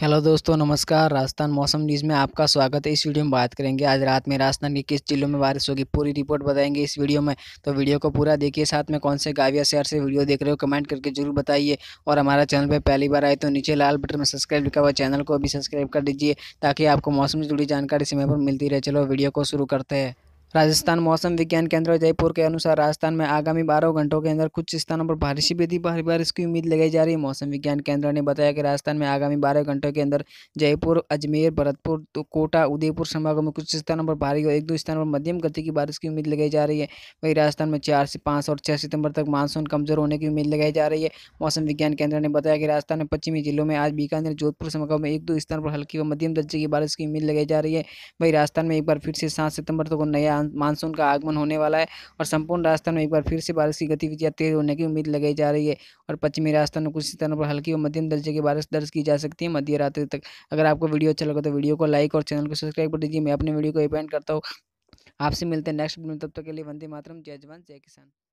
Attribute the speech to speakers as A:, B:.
A: hello दोस्तों नमस्कार राजस्थान मौसम न्यूज़ में आपका स्वागत है इस वीडियो में बात करेंगे आज रात में राजस्थान के किस जिलों में बारिश होगी पूरी रिपोर्ट बताएंगे इस वीडियो में तो वीडियो को पूरा देखिए साथ में कौन से गाविया शहर से वीडियो देख रहे हो कमेंट करके जरूर बताइए और हमारा चैनल पर पहली बार आए तो नीचे लाल बटन में सब्सक्राइब लिखा हुआ चैनल को भी सब्सक्राइब कर दीजिए ताकि आपको मौसम से जुड़ी जानकारी समय पर मिलती रहे चलो वीडियो को शुरू करते हैं राजस्थान मौसम विज्ञान केंद्र जयपुर के अनुसार राजस्थान में आगामी बारह घंटों के अंदर कुछ स्थानों पर बारिश भी थी भारी बारिश की उम्मीद लगाई जा रही है मौसम विज्ञान केंद्र ने बताया कि राजस्थान में आगामी बारह घंटों के अंदर जयपुर अजमेर भरतपुर तो कोटा उदयपुर संभागों में कुछ स्थानों पर भारी और एक दो स्थानों पर मध्यम गति की बारिश की उम्मीद लगाई जा रही है वहीं राजस्थान में चार से पाँच और छः सितंबर तक मानसून कमजोर होने की उम्मीद लगाई जा रही है मौसम विज्ञान केंद्र ने बताया कि राजस्थान में पश्चिमी जिलों में आज बीकानेर जोधपुर संभागों में एक दो स्थानों पर हल्की व मध्यम दर्जे की बारिश की उम्मीद लगाई जा रही है वहीं राजस्थान में एक बार फिर से सात सितंबर तक नया मानसून का आगमन होने वाला है और संपूर्ण राजस्थान में एक बार फिर से बारिश की गतिविधियाँ तेज होने की उम्मीद लगाई जा रही है और पश्चिमी राजस्थान में कुछ स्थानों पर हल्की और मध्यम दर्जे की बारिश दर्ज की जा सकती है मध्य रात्रि तक अगर आपको वीडियो अच्छा लगा तो वीडियो को लाइक और चैनल को सब्सक्राइब कर दीजिए मैं अपने वीडियो को इपेंड करता हूँ आपसे मिलते हैं नेक्स्ट वीडियो तब तक के लिए वंदे मातरम
B: जय जवान जय किसान